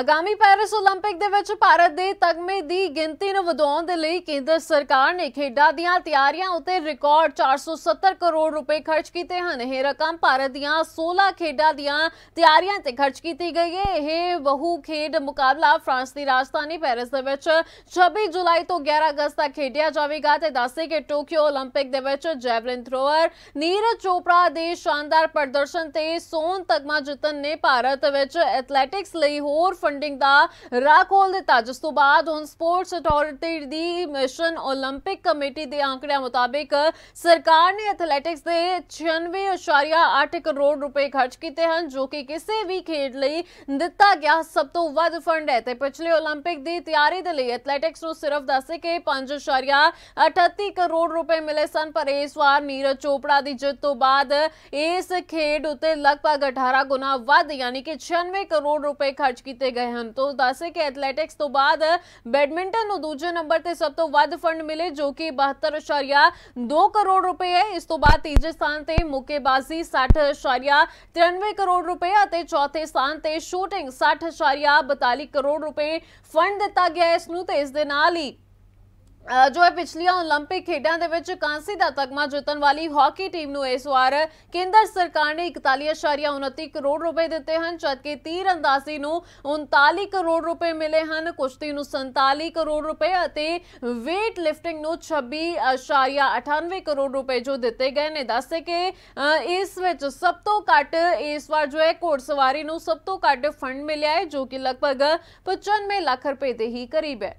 ਅਗਾਮੀ Paris 올림픽 ਦੇ ਵਿੱਚ ਭਾਰਤ ਦੇ ਤਗਮੇ ਦੀ ਗਿਣਤੀ ਵਧਾਉਣ ਦੇ ਲਈ ਕੇਂਦਰ ਸਰਕਾਰ ਨੇ ਖੇਡਾਂ ਦੀਆਂ ਤਿਆਰੀਆਂ ਉਤੇ ਰਿਕਾਰਡ 470 ਕਰੋੜ ਰੁਪਏ ਖਰਚ ਕੀਤੇ ਹਨ ਇਹ ਰਕਮ ਭਾਰਤ ਦੀਆਂ 16 ਖੇਡਾਂ ਦੀਆਂ ਤਿਆਰੀਆਂ ਤੇ ਖਰਚ ਕੀਤੀ ਗਈ ਹੈ ਇਹ ਬਹੁ ਖੇਡ ਮੁਕਾਬਲਾ ਫਰਾਂਸ ਦੀ ਰਾਜਧਾਨੀ ਪੈਰਿਸ ਦੇ ਵਿੱਚ 26 ਜੁਲਾਈ ਤੋਂ 11 ਅਗਸਤ ਤੱਕ ਖੇਡਿਆ ਜਾਵੇਗਾ ਤੇ ਦੱਸੇ ਕਿ ਟੋਕੀਓ 올림픽 ਦੇ ਵਿੱਚ ਜੈਵਲਿਨ ਥਰੋਅਰ ਨੀਰਜ ਚੋਪੜਾ ਦੇ ਸ਼ਾਨਦਾਰ ਪ੍ਰਦਰਸ਼ਨ ਤੇ ਸੋਨ ਤਗਮਾ ਜਿੱਤਨ ਨੇ ਭਾਰਤ ਵਿੱਚ ਐਥਲੈਟਿਕਸ ਲਈ ਹੋਰ ਫੰਡਿੰਗ ਦਾ ਰਾਹ ਖੋਲ ਦਿੱਤਾ ਜਿਸ ਤੋਂ ਬਾਅਦ ਹੁਣ ਸਪੋਰਟਸ ਅਥਾਰਟੀ धरती की मिशन ओलंपिक कमेटी के आंकड़ों मुताबिक सरकार ने एथलैटिक्स के छियानवे इशारिया अठ करोड़ रुपए खर्च किए हैं जो कि किसी भी खेड लिता गया सब तो व्ध है तो पिछले ओलंपिक की तैयारी के लिए एथलैटिक्स को सिर्फ दस के पांच इशारिया अठत्ती करोड़ रुपए मिले सन पर इस बार नीरज चोपड़ा की जित तो बाद इस खेड उ लगभग अठारह गुना वी कि छियानवे करोड़ रुपए खर्च किए गए हैं तो दस के एथलैटिक्स तो बाद बैडमिंटन दूजे दूजे नंबर से सब तो वध फंड मिले जो कि बहत्तर इशारिया दो करोड़ रुपए है इस तो बाद तीजे स्थान से मुक्केबाजी साठ इशारिया तिरानवे करोड़ रुपए और चौथे स्थान से शूटिंग साठ इशारिया बताली करोड़ रुपए फंड दिता गया इस इस ਜੋ ਹੈ ਪਿਛਲੀਆਂ 올림픽 ਖੇਡਾਂ ਦੇ ਵਿੱਚ ਕਾਂਸੀ ਦਾ ਤਗਮਾ ਜਿੱਤਣ ਵਾਲੀ ਹਾਕੀ ਟੀਮ ਨੂੰ ਇਸ ਵਾਰ ਕੇਂਦਰ ਸਰਕਾਰ ਨੇ 41.29 ਕਰੋੜ ਰੁਪਏ ਦਿੱਤੇ ਹਨ ਜਦਕਿ ਤੀਰ ਅੰਦਾਜ਼ੀ ਨੂੰ 39 ਕਰੋੜ ਰੁਪਏ ਮਿਲੇ ਹਨ ਕੁਸ਼ਤੀ ਨੂੰ 47 ਕਰੋੜ ਰੁਪਏ ਅਤੇ weight lifting ਨੂੰ 26.98 ਕਰੋੜ ਰੁਪਏ ਜੋ ਦਿੱਤੇ ਗਏ ਨੇ ਦੱਸੇ ਕਿ ਇਸ ਵਿੱਚ ਸਭ ਤੋਂ ਘੱਟ ਇਸ ਵਾਰ ਜੋ ਹੈ ਘੋੜਸਵਾਰੀ ਨੂੰ ਸਭ ਤੋਂ ਘੱਟ ਫੰਡ ਮਿਲਿਆ ਹੈ ਜੋ ਕਿ ਲਗਭਗ 95 ਲੱਖ ਰੁਪਏ ਦੇ ਹੀ ਕਰੀਬ ਹੈ